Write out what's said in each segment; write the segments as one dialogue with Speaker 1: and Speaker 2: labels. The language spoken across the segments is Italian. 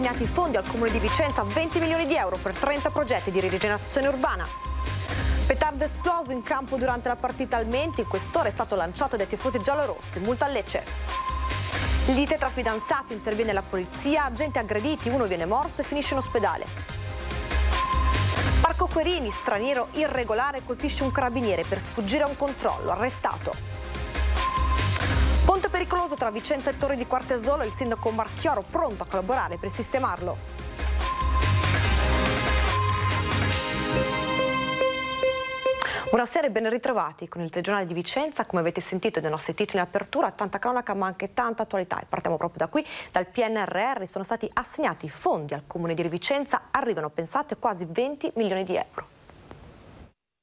Speaker 1: destinati fondi al Comune di Vicenza, 20 milioni di euro per 30 progetti di rigenerazione urbana. Petardo esploso in campo durante la partita al Menti, quest'ora è stato lanciato dai tifosi giallorossi, multa al Lecce. Lite tra fidanzati, interviene la polizia, agenti aggrediti, uno viene morso e finisce in ospedale. Marco Querini, straniero irregolare, colpisce un carabiniere per sfuggire a un controllo, arrestato pericoloso tra Vicenza e Torre di Quartesolo e il sindaco Marchioro pronto a collaborare per sistemarlo. Buonasera e ben ritrovati con il telegiornale di Vicenza. Come avete sentito dai nostri titoli in apertura, tanta cronaca ma anche tanta attualità. E partiamo proprio da qui, dal PNRR sono stati assegnati fondi al comune di Vicenza, arrivano pensate quasi 20 milioni di euro.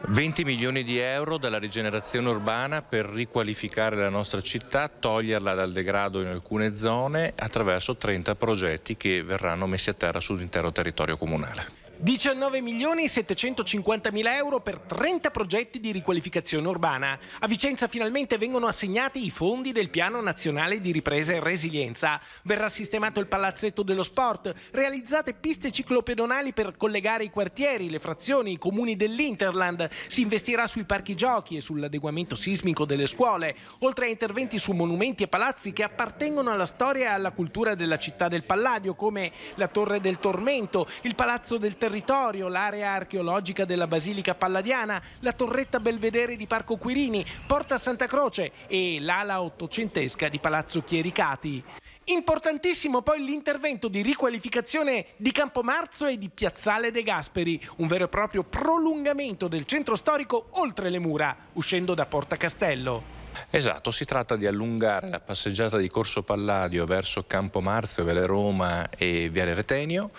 Speaker 2: 20 milioni di euro dalla rigenerazione urbana per riqualificare la nostra città, toglierla dal degrado in alcune zone attraverso 30 progetti che verranno messi a terra sull'intero territorio comunale.
Speaker 3: 19.750.000 euro per 30 progetti di riqualificazione urbana. A Vicenza finalmente vengono assegnati i fondi del Piano Nazionale di Ripresa e Resilienza. Verrà sistemato il palazzetto dello sport, realizzate piste ciclopedonali per collegare i quartieri, le frazioni, i comuni dell'Interland. Si investirà sui parchi giochi e sull'adeguamento sismico delle scuole, oltre a interventi su monumenti e palazzi che appartengono alla storia e alla cultura della città del Palladio, come la Torre del Tormento, il Palazzo del Terreno, territorio, l'area archeologica della Basilica Palladiana, la torretta Belvedere di Parco Quirini, Porta Santa Croce e l'ala ottocentesca di Palazzo Chiericati. Importantissimo poi l'intervento di riqualificazione di Campomarzo e di Piazzale De Gasperi, un vero e proprio prolungamento del centro storico oltre le mura, uscendo da Porta Castello.
Speaker 2: Esatto, si tratta di allungare la passeggiata di Corso Palladio verso Campo Marzio, Vele Roma e Viale Retenio,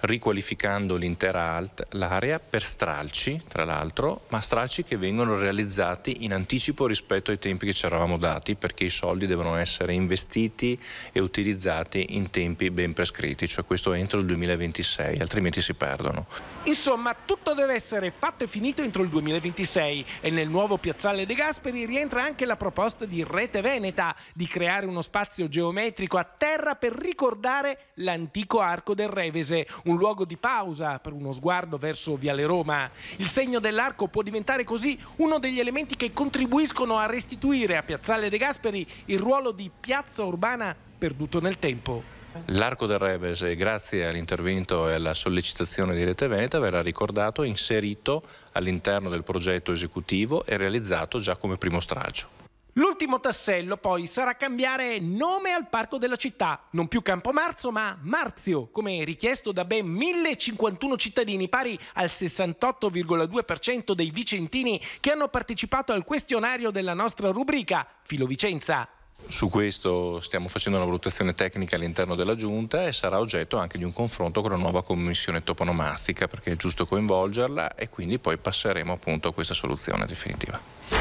Speaker 2: riqualificando l'intera l'area per stralci, tra l'altro, ma stralci che vengono realizzati in anticipo rispetto ai tempi che ci eravamo dati, perché i soldi devono essere investiti e utilizzati in tempi ben prescritti, cioè questo entro il 2026, altrimenti si perdono.
Speaker 3: Insomma, tutto deve essere fatto e finito entro il 2026 e nel nuovo piazzale De Gasperi rientra anche la proposta di Rete Veneta di creare uno spazio geometrico a terra per ricordare l'antico arco del Revese, un luogo di pausa per uno sguardo verso Viale Roma. Il segno dell'arco può diventare così uno degli elementi che contribuiscono a restituire a Piazzale De Gasperi il ruolo di piazza urbana perduto nel tempo.
Speaker 2: L'arco del Revese, grazie all'intervento e alla sollecitazione di Rete Veneta, verrà ricordato e inserito all'interno del progetto esecutivo e realizzato già come primo straccio.
Speaker 3: L'ultimo tassello poi sarà cambiare nome al parco della città, non più Campo Marzo ma Marzio, come richiesto da ben 1051 cittadini, pari al 68,2% dei vicentini che hanno partecipato al questionario della nostra rubrica Filo Vicenza.
Speaker 2: Su questo stiamo facendo una valutazione tecnica all'interno della Giunta e sarà oggetto anche di un confronto con la nuova commissione toponomastica perché è giusto coinvolgerla e quindi poi passeremo appunto a questa soluzione definitiva.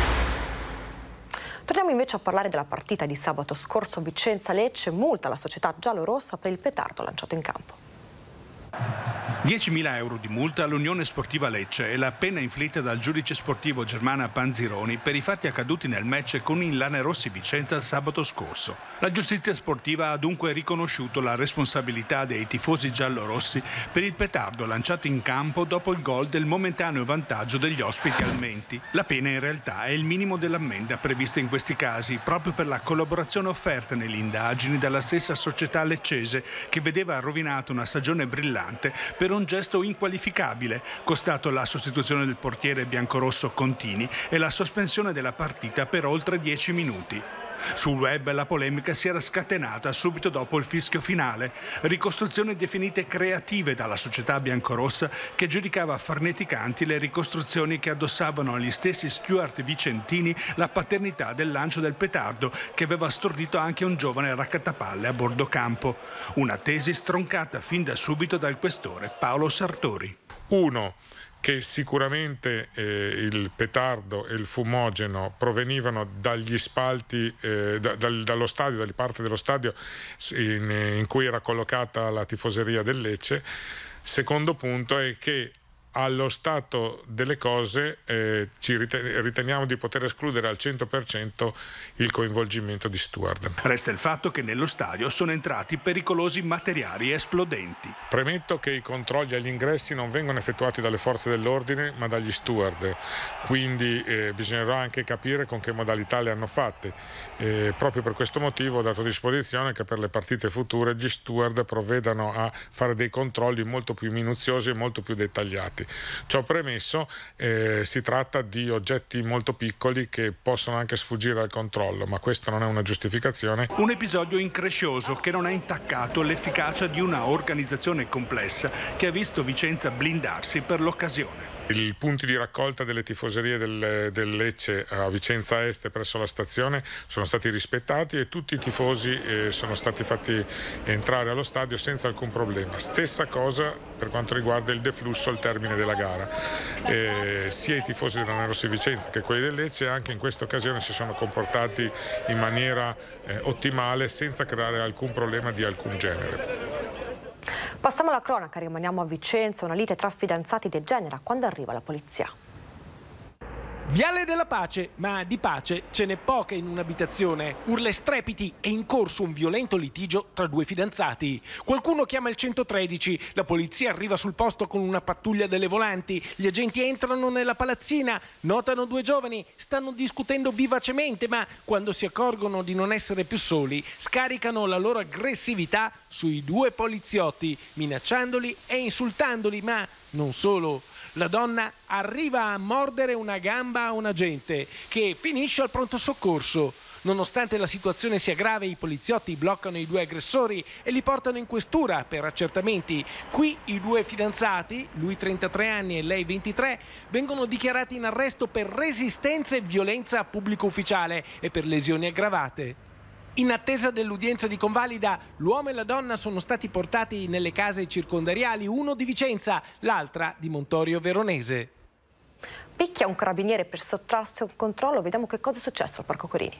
Speaker 1: Torniamo invece a parlare della partita di sabato scorso Vicenza-Lecce, multa la società giallorossa per il petardo lanciato in campo.
Speaker 4: 10.000 euro di multa all'Unione Sportiva Lecce è la pena inflitta dal giudice sportivo Germana Panzironi per i fatti accaduti nel match con il Lanerossi Vicenza sabato scorso. La giustizia sportiva ha dunque riconosciuto la responsabilità dei tifosi giallorossi per il petardo lanciato in campo dopo il gol del momentaneo vantaggio degli ospiti almenti. La pena in realtà è il minimo dell'ammenda prevista in questi casi proprio per la collaborazione offerta nelle indagini dalla stessa società leccese che vedeva rovinata una stagione brillante attaccante per un gesto inqualificabile, costato la sostituzione del portiere biancorosso Contini e la sospensione della partita per oltre 10 minuti. Sul web la polemica si era scatenata subito dopo il fischio finale, ricostruzioni definite creative dalla società biancorossa che giudicava farneticanti le ricostruzioni che addossavano agli stessi Stuart Vicentini la paternità del lancio del petardo che aveva stordito anche un giovane raccattapalle a bordo campo. Una tesi stroncata fin da subito dal questore Paolo Sartori.
Speaker 5: 1 che sicuramente eh, il petardo e il fumogeno provenivano dagli spalti, eh, da, dal, dallo stadio, dalle parti dello stadio in, in cui era collocata la tifoseria del Lecce. Secondo punto è che allo stato delle cose eh, ci riteniamo di poter escludere al 100% il coinvolgimento di Steward. Resta il fatto che nello stadio sono entrati pericolosi materiali esplodenti. Premetto che i controlli agli ingressi non vengono effettuati dalle forze dell'ordine ma dagli steward, quindi eh, bisognerà anche capire con che modalità le hanno fatte. Eh, proprio per questo motivo ho dato disposizione che per le partite future gli steward provvedano a fare dei controlli molto più minuziosi e molto più dettagliati. Ciò premesso, eh, si tratta di oggetti molto piccoli che possono anche sfuggire al controllo, ma questa non è una giustificazione.
Speaker 4: Un episodio increscioso che non ha intaccato l'efficacia di una organizzazione complessa che ha visto Vicenza blindarsi
Speaker 5: per l'occasione. I punti di raccolta delle tifoserie del, del, Lecce a Vicenza Est presso la stazione sono stati rispettati e tutti i tifosi eh, sono stati fatti entrare allo stadio senza alcun problema. Stessa cosa per quanto riguarda il deflusso al termine della gara. Eh, sia i tifosi della Nerossi Vicenza che quelli del Lecce anche in questa occasione si sono comportati in maniera eh, ottimale senza creare alcun problema di alcun genere.
Speaker 1: Passiamo alla cronaca, rimaniamo a Vicenza, una lite tra fidanzati degenera quando arriva la polizia.
Speaker 3: Viale della pace, ma di pace ce n'è poca in un'abitazione. Urla e strepiti è in corso un violento litigio tra due fidanzati. Qualcuno chiama il 113, la polizia arriva sul posto con una pattuglia delle volanti, gli agenti entrano nella palazzina, notano due giovani, stanno discutendo vivacemente, ma quando si accorgono di non essere più soli, scaricano la loro aggressività sui due poliziotti, minacciandoli e insultandoli, ma non solo. La donna arriva a mordere una gamba a un agente che finisce al pronto soccorso. Nonostante la situazione sia grave, i poliziotti bloccano i due aggressori e li portano in questura per accertamenti. Qui i due fidanzati, lui 33 anni e lei 23, vengono dichiarati in arresto per resistenza e violenza a pubblico ufficiale e per lesioni aggravate. In attesa dell'udienza di convalida, l'uomo e la donna sono stati portati nelle case circondariali, uno di Vicenza, l'altra di Montorio Veronese.
Speaker 1: Picchia un carabiniere per sottrarsi a un controllo, vediamo che cosa è successo al Parco Corini.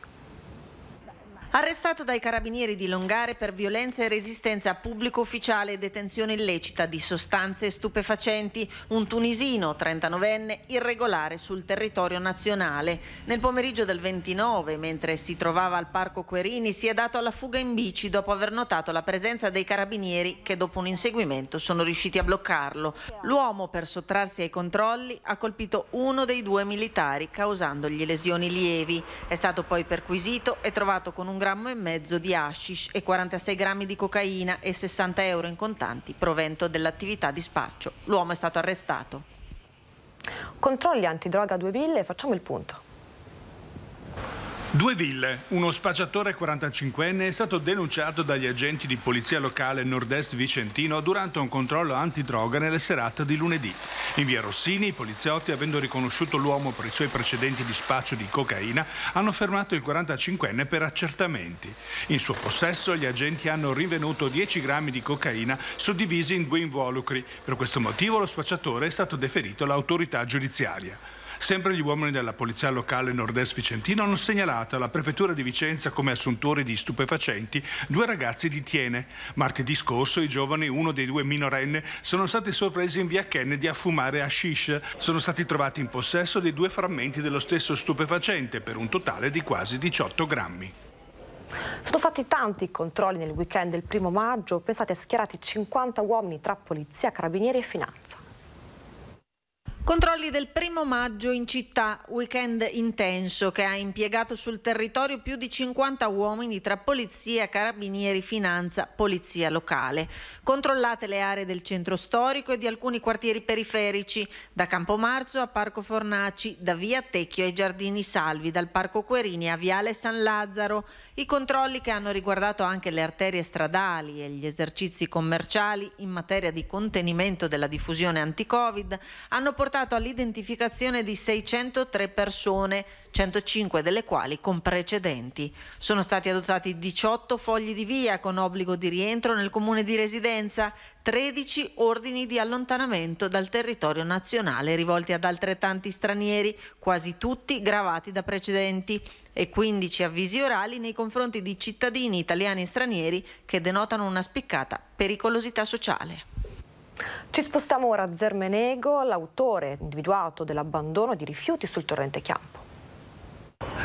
Speaker 6: Arrestato dai carabinieri di Longare per violenza e resistenza a pubblico ufficiale e detenzione illecita di sostanze stupefacenti, un tunisino 39enne irregolare sul territorio nazionale. Nel pomeriggio del 29, mentre si trovava al parco Querini, si è dato alla fuga in bici dopo aver notato la presenza dei carabinieri che dopo un inseguimento sono riusciti a bloccarlo. L'uomo per sottrarsi ai controlli ha colpito uno dei due militari causandogli lesioni lievi. È stato poi perquisito e trovato con un grande grammo e mezzo di hashish e 46 grammi di cocaina e 60 euro in contanti, provento dell'attività di spaccio. L'uomo è stato arrestato.
Speaker 1: Controlli antidroga 2 ville, facciamo il punto.
Speaker 4: Due ville, uno spacciatore 45enne è stato denunciato dagli agenti di polizia locale nord-est vicentino durante un controllo antidroga nella serata di lunedì. In via Rossini i poliziotti, avendo riconosciuto l'uomo per i suoi precedenti di spaccio di cocaina, hanno fermato il 45enne per accertamenti. In suo possesso gli agenti hanno rinvenuto 10 grammi di cocaina suddivisi in due involucri. Per questo motivo lo spacciatore è stato deferito all'autorità giudiziaria. Sempre gli uomini della polizia locale nord-est vicentino hanno segnalato alla prefettura di Vicenza come assuntori di stupefacenti due ragazzi di Tiene. Martedì scorso i giovani, uno dei due minorenne, sono stati sorpresi in via Kennedy a fumare hashish. Sono stati trovati in possesso di due frammenti dello stesso stupefacente per un totale di quasi 18 grammi.
Speaker 1: Sono fatti tanti controlli nel weekend del primo maggio, pensate a schierati 50 uomini tra polizia, carabinieri e finanza.
Speaker 6: Controlli del primo maggio in città, weekend intenso che ha impiegato sul territorio più di 50 uomini tra polizia, carabinieri, finanza, polizia locale. Controllate le aree del centro storico e di alcuni quartieri periferici, da Campomarzo a Parco Fornaci, da Via Tecchio ai Giardini Salvi, dal Parco Querini a Viale San Lazzaro. I controlli che hanno riguardato anche le arterie stradali e gli esercizi commerciali in materia di contenimento della diffusione anti-Covid hanno portato portato all'identificazione di 603 persone, 105 delle quali con precedenti. Sono stati adottati 18 fogli di via con obbligo di rientro nel comune di residenza, 13 ordini di allontanamento dal territorio nazionale rivolti ad altrettanti stranieri, quasi tutti gravati da precedenti, e 15 avvisi orali nei confronti di cittadini italiani e stranieri che denotano una spiccata pericolosità sociale.
Speaker 1: Ci spostiamo ora a Zermenego, l'autore individuato dell'abbandono di rifiuti sul torrente Chiampo.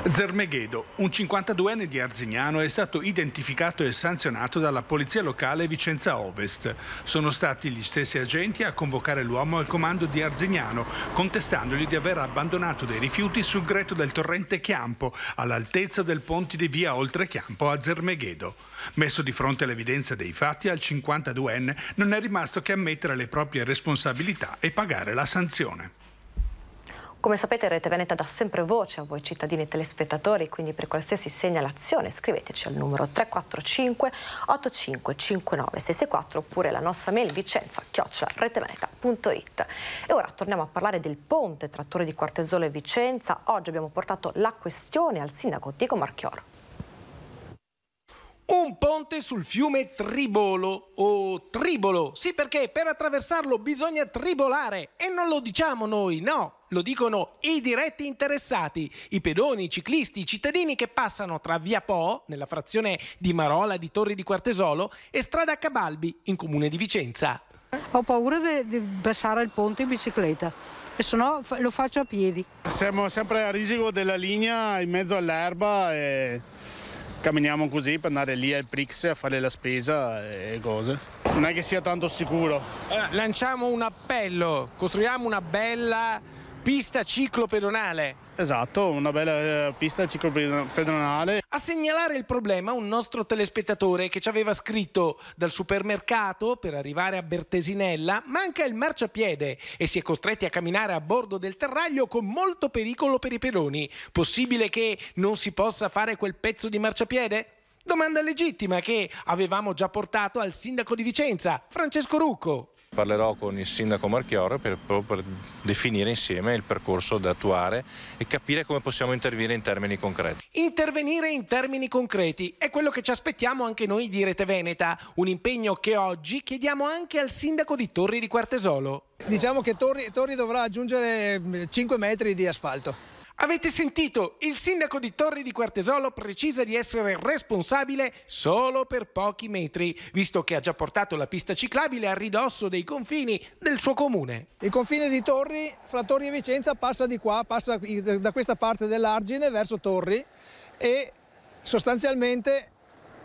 Speaker 4: Zermeghedo, un 52enne di Arzignano, è stato identificato e sanzionato dalla polizia locale Vicenza Ovest. Sono stati gli stessi agenti a convocare l'uomo al comando di Arzignano, contestandogli di aver abbandonato dei rifiuti sul greto del torrente Chiampo, all'altezza del ponte di via Oltre Chiampo a Zermeghedo. Messo di fronte all'evidenza dei fatti, al 52enne non è rimasto che ammettere le proprie responsabilità e pagare la sanzione.
Speaker 1: Come sapete Rete Veneta dà sempre voce a voi cittadini e telespettatori, quindi per qualsiasi segnalazione scriveteci al numero 345 8559 664 oppure la nostra mail vicenza reteveneta.it. E ora torniamo a parlare del ponte tra Torre di Quartesolo e Vicenza. Oggi abbiamo portato la questione al sindaco Diego Marchioro.
Speaker 3: Un ponte sul fiume Tribolo o Tribolo. Sì, perché per attraversarlo bisogna tribolare e non lo diciamo noi, no. Lo dicono i diretti interessati, i pedoni, i ciclisti, i cittadini che passano tra Via Po, nella frazione di Marola di Torri di Quartesolo, e Strada Cabalbi, in comune di Vicenza.
Speaker 7: Ho paura di passare il ponte in bicicletta e se no lo faccio a piedi. Siamo sempre a risico della linea
Speaker 3: in mezzo all'erba e camminiamo così per andare lì al Prix a fare la spesa e cose. Non è che sia tanto sicuro. Allora, lanciamo un appello, costruiamo una bella pista ciclopedonale. Esatto, una bella eh, pista ciclopedonale. A segnalare il problema un nostro telespettatore che ci aveva scritto dal supermercato per arrivare a Bertesinella manca il marciapiede e si è costretti a camminare a bordo del terraglio con molto pericolo per i pedoni. Possibile che non si possa fare quel pezzo di marciapiede? Domanda legittima che avevamo già portato al sindaco di Vicenza, Francesco Rucco.
Speaker 2: Parlerò con il sindaco Marchioro per, per, definire insieme il percorso da attuare e capire come possiamo intervenire in termini concreti.
Speaker 3: Intervenire in termini concreti è quello che ci aspettiamo anche noi di Rete Veneta, un impegno che oggi chiediamo anche al sindaco di Torri di Quartesolo. Diciamo che Torri, Torri dovrà aggiungere 5 eh, metri di asfalto Avete sentito? Il sindaco di Torri di Quartesolo precisa di essere responsabile solo per pochi metri, visto che ha già portato la pista ciclabile a ridosso dei confini del suo comune. Il confine di Torri, fra Torri e Vicenza, passa di qua, passa da questa parte dell'argine verso Torri e sostanzialmente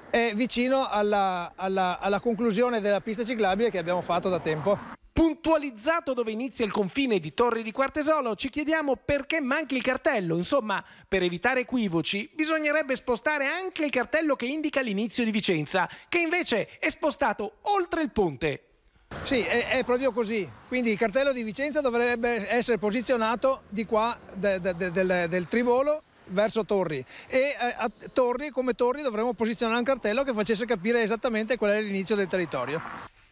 Speaker 3: è vicino alla, alla, alla conclusione della pista ciclabile che abbiamo fatto da tempo. Puntualizzato dove inizia il confine di Torri di Quartesolo, ci chiediamo perché manchi il cartello. Insomma, per evitare equivoci, bisognerebbe spostare anche il cartello che indica l'inizio di Vicenza, che invece è spostato oltre il ponte. Sì, è, è, proprio così. Quindi il cartello di Vicenza dovrebbe essere posizionato di qua de, de, de, del, del Trivolo verso Torri e eh, a Torri come Torri dovremmo posizionare un cartello che facesse capire esattamente qual è l'inizio del territorio.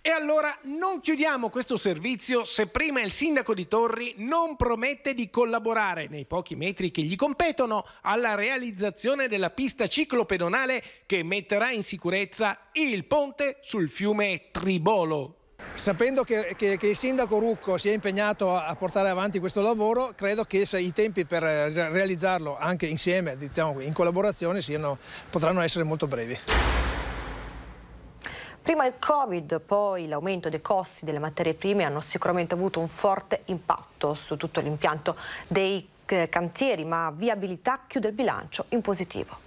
Speaker 3: E allora non chiudiamo questo servizio se prima il sindaco di Torri non promette di collaborare nei pochi metri che gli competono alla realizzazione della pista ciclopedonale che metterà in sicurezza il ponte sul fiume Tribolo. Sapendo che, che, che, il sindaco Rucco si è impegnato a, portare avanti questo lavoro, credo che i tempi per eh, realizzarlo anche insieme, diciamo, in collaborazione, siano, potranno essere molto brevi.
Speaker 1: Prima il Covid, poi l'aumento dei costi delle materie prime hanno sicuramente avuto un forte impatto su tutto l'impianto dei eh, cantieri, ma viabilità chiude il bilancio in positivo.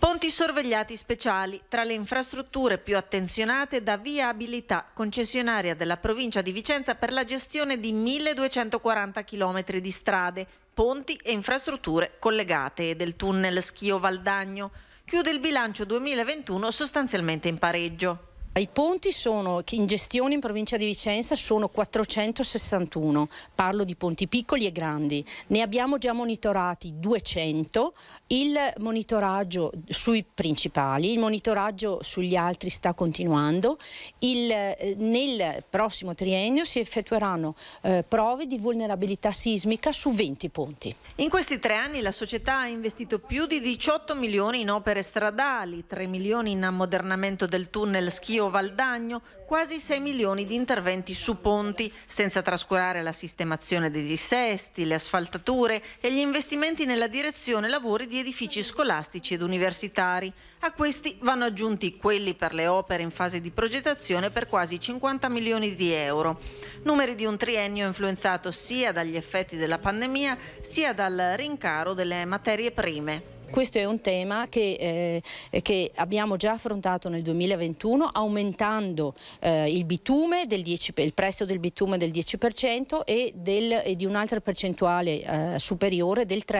Speaker 6: Ponti sorvegliati speciali, tra le infrastrutture più attenzionate da Viabilità, concessionaria della provincia di Vicenza per la gestione di 1240 km di strade, ponti e infrastrutture collegate del tunnel Schio-Valdagno chiude il bilancio 2021 sostanzialmente in pareggio.
Speaker 7: I ponti sono in gestione in provincia di Vicenza sono 461, parlo di ponti piccoli e grandi, ne abbiamo già monitorati 200, il monitoraggio sui principali, il monitoraggio sugli altri sta continuando, il, eh, nel prossimo triennio si effettueranno eh, prove di vulnerabilità sismica su 20 ponti.
Speaker 6: In questi tre anni la società ha investito più di 18 milioni in opere stradali, 3 milioni in ammodernamento del tunnel schio Rio Valdagno quasi 6 milioni di interventi su ponti, senza trascurare la sistemazione dei dissesti, le asfaltature e gli investimenti nella direzione lavori di edifici scolastici ed universitari. A questi vanno aggiunti quelli per le opere in fase di progettazione per quasi 50 milioni di euro. Numeri di un triennio influenzato sia dagli effetti della pandemia sia dal rincaro delle materie prime.
Speaker 7: Questo è un tema che, eh, che abbiamo già affrontato nel 2021 aumentando eh, il, bitume del 10, il prezzo del bitume del 10% e, del, e di un'altra percentuale eh, superiore del 30%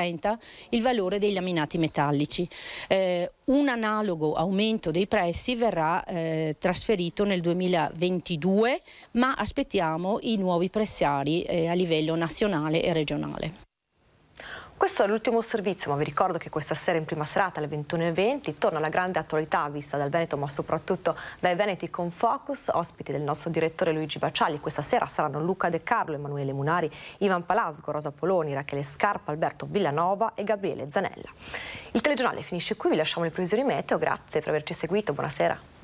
Speaker 7: il valore dei laminati metallici. Eh, un analogo aumento dei prezzi verrà eh, trasferito nel 2022 ma aspettiamo i nuovi prezziari eh, a livello nazionale e regionale.
Speaker 1: Questo è l'ultimo servizio, ma vi ricordo che questa sera in prima serata alle 21.20 torna la grande attualità vista dal Veneto, ma soprattutto dai Veneti con Focus, ospiti del nostro direttore Luigi Baciali. Questa sera saranno Luca De Carlo, Emanuele Munari, Ivan Palasco, Rosa Poloni, Rachele Scarpa, Alberto Villanova e Gabriele
Speaker 4: Zanella. Il telegiornale finisce qui, vi lasciamo le previsioni meteo, grazie per averci seguito, buonasera.